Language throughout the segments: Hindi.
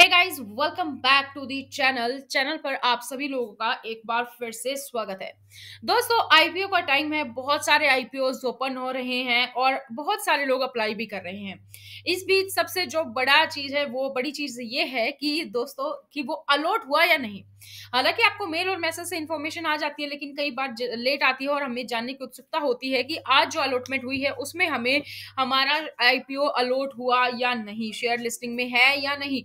hey guys welcome back to the channel channel पर आप सभी लोगों का एक बार फिर से स्वागत है दोस्तों आईपीओ का टाइम है बहुत सारे आईपीओ ओपन हो रहे हैं और बहुत सारे लोग अप्लाई भी कर रहे हैं इस बीच सबसे जो बड़ा चीज है वो बड़ी चीज ये है कि दोस्तों कि वो अलॉट हुआ या नहीं हालांकि आपको मेल और मैसेज से इन्फॉर्मेशन आ जाती है लेकिन कई बार लेट आती है और हमें जानने की उत्सुकता होती है कि आज जो अलॉटमेंट हुई है उसमें हमें हमारा आईपीओ अलॉट हुआ या नहीं शेयर लिस्टिंग में है या नहीं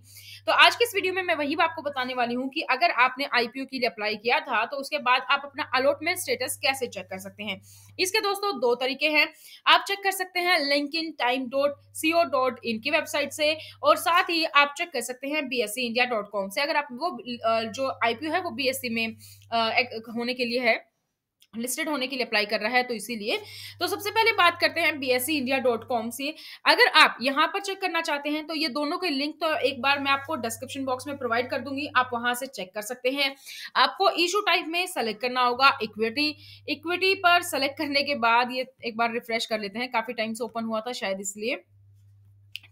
तो आज के इस वीडियो में मैं वही आपको बताने वाली हूँ कि अगर आपने आईपीओ के लिए अप्लाई किया था तो उसके बाद आप अपना अलॉटमेंट स्टेटस कैसे चेक कर सकते हैं इसके दोस्तों दो तरीके हैं आप चेक कर सकते हैं link in time dot C O dot in की वेबसाइट से और साथ ही आप चेक कर सकते हैं B S C India dot com से अगर आप वो जो आईपीओ है वो बी एस सी में होने के लिए है लिस्टेड होने के लिए अप्लाई कर रहा है तो इसीलिए तो सबसे पहले बात करते हैं बी इंडिया डॉट कॉम से अगर आप यहाँ पर चेक करना चाहते हैं तो ये दोनों के लिंक तो एक बार मैं आपको डिस्क्रिप्शन बॉक्स में प्रोवाइड कर दूंगी आप वहां से चेक कर सकते हैं आपको इशू टाइप में सेलेक्ट करना होगा इक्विटी इक्विटी पर सेलेक्ट करने के बाद ये एक बार रिफ्रेश कर लेते हैं काफी टाइम से ओपन हुआ था शायद इसलिए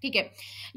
ठीक है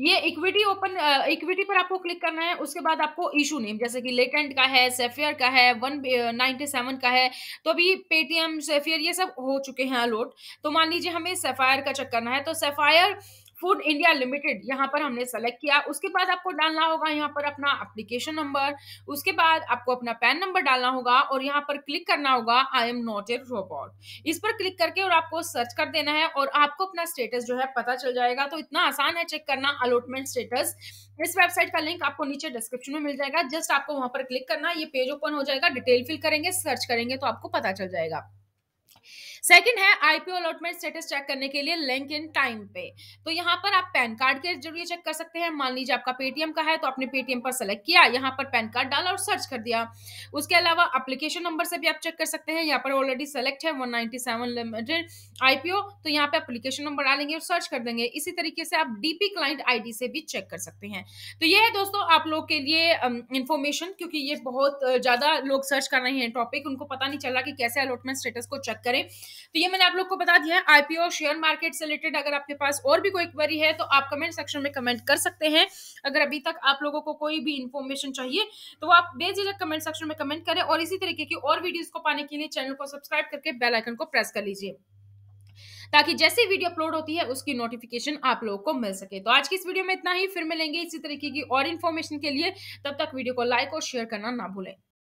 ये इक्विटी ओपन इक्विटी पर आपको क्लिक करना है उसके बाद आपको इशू नेम जैसे कि लेकेंट का है सेफियर का है वन नाइनटी सेवन का है तो अभी पेटीएम सेफियर ये सब हो चुके हैं अलोट तो मान लीजिए हमें सेफायर का चेक करना है तो सेफायर फूड इंडिया लिमिटेड यहाँ पर हमने सेलेक्ट किया उसके बाद आपको डालना होगा यहाँ पर अपना एप्लीकेशन नंबर उसके बाद आपको अपना पैन नंबर डालना होगा और यहाँ पर क्लिक करना होगा I am not a robot इस पर क्लिक करके और आपको सर्च कर देना है और आपको अपना स्टेटस जो है पता चल जाएगा तो इतना आसान है चेक करना अलॉटमेंट स्टेटस इस वेबसाइट का लिंक आपको नीचे डिस्क्रिप्शन में मिल जाएगा जस्ट आपको वहां पर क्लिक करना ये पेज ओपन हो जाएगा डिटेल फिल करेंगे सर्च करेंगे तो आपको पता चल जाएगा सेकंड है आईपीओ अलॉटमेंट स्टेटस चेक करने के लिए लिंक इन टाइम पे तो यहाँ पर आप पैन कार्ड के जरिए चेक कर सकते हैं मान लीजिए आपका पेटीएम का है तो आपने पेटीएम पर सेलेक्ट किया यहाँ पर पैन कार्ड डाला और सर्च कर दिया उसके अलावा अप्लीकेशन नंबर से भी आप चेक कर सकते हैं यहाँ पर ऑलरेडी सेलेक्ट है वन लिमिटेड आईपीओ तो यहाँ पे अप्लीकेशन नंबर डालेंगे और सर्च कर देंगे इसी तरीके से आप डीपी क्लाइंट आई से भी चेक कर सकते हैं तो ये है दोस्तों आप लोग के लिए इन्फॉर्मेशन क्योंकि ये बहुत ज़्यादा लोग सर्च कर रहे हैं टॉपिक उनको पता नहीं चल रहा कि कैसे अलॉटमेंट स्टेटस को चेक करें तो ये मैंने आप लोग को बता दिया है आईपीओ शेयर मार्केट से रिलेटेड अगर आपके पास और भी कोई क्वेरी है तो आप कमेंट सेक्शन में कमेंट कर सकते हैं अगर अभी तक आप लोगों को कोई भी इन्फॉर्मेशन चाहिए तो वो आप बेझिझक कमेंट सेक्शन में कमेंट करें और इसी तरीके की और वीडियोज को पाने के लिए चैनल को सब्सक्राइब करके बेलाइकन को प्रेस कर लीजिए ताकि जैसे वीडियो अपलोड होती है उसकी नोटिफिकेशन आप लोगों को मिल सके तो आज की इस वीडियो में इतना ही फिर मिलेंगे इसी तरीके की और इन्फॉर्मेशन के लिए तब तक वीडियो को लाइक और शेयर करना ना भूलें